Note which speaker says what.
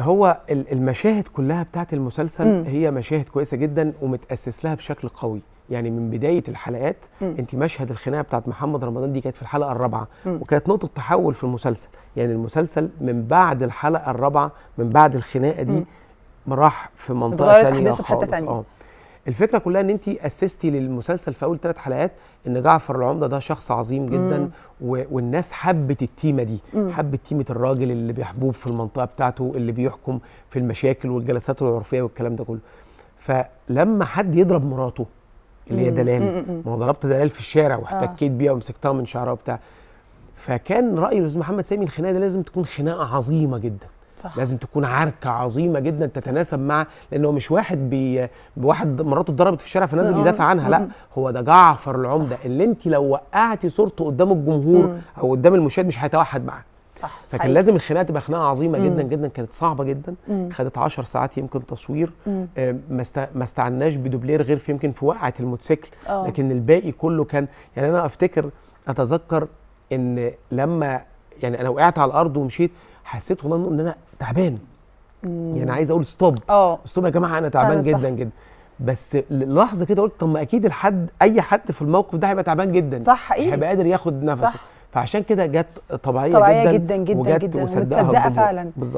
Speaker 1: هو المشاهد كلها بتاعت المسلسل م. هي مشاهد كويسه جدا ومتاسس لها بشكل قوي يعني من بدايه الحلقات م. انت مشهد الخناقه بتاعت محمد رمضان دي كانت في الحلقه الرابعه م. وكانت نقطه تحول في المسلسل يعني المسلسل من بعد الحلقه الرابعه من بعد الخناقه دي م. راح في منطقه ثانيه خالص تانية. اه الفكره كلها ان انت اسستي للمسلسل في اول ثلاث حلقات ان جعفر العمده ده شخص عظيم جدا و... والناس حبت التيمه دي مم. حبت تيمه الراجل اللي بيحبوب في المنطقه بتاعته اللي بيحكم في المشاكل والجلسات العرفيه والكلام ده كله فلما حد يضرب مراته اللي هي دلال ما هو ضربت دلال في الشارع واحتكيت آه. بيها ومسكتها من شعرها وبتاع فكان راي الاستاذ محمد سامي الخناقه دي لازم تكون خناقه عظيمه جدا صح. لازم تكون عركه عظيمه جدا تتناسب مع لانه مش واحد بي واحد مراته اتضربت في الشارع فنازل اه، يدافع عنها اه. لا هو ده جعفر العمده اللي انت لو وقعتي صورته قدام الجمهور مم. او قدام المشاهد مش هيتوحد معاه صح فكان حقيقي. لازم الخناقه تبقى خناقه عظيمه مم. جدا جدا كانت صعبه جدا مم. خدت 10 ساعات يمكن تصوير آه، ما ما استعناش بدوبلير غير في يمكن في وقعه الموتوسيكل لكن الباقي كله كان يعني انا افتكر اتذكر ان لما يعني انا وقعت على الارض ومشيت حسيت والله ان انا تعبان يعني عايز اقول ستوب اه ستوب يا جماعه انا تعبان جدا صح. جدا بس لحظه كده قلت طب ما اكيد الحد اي حد في الموقف ده هيبقى تعبان جدا صح ايه هيبقى قادر ياخد نفسه صح. فعشان كده جت طبيعيه, طبيعية جدا جدا جدا, جدا وصدقها ومتصدقه فعلا بالظبط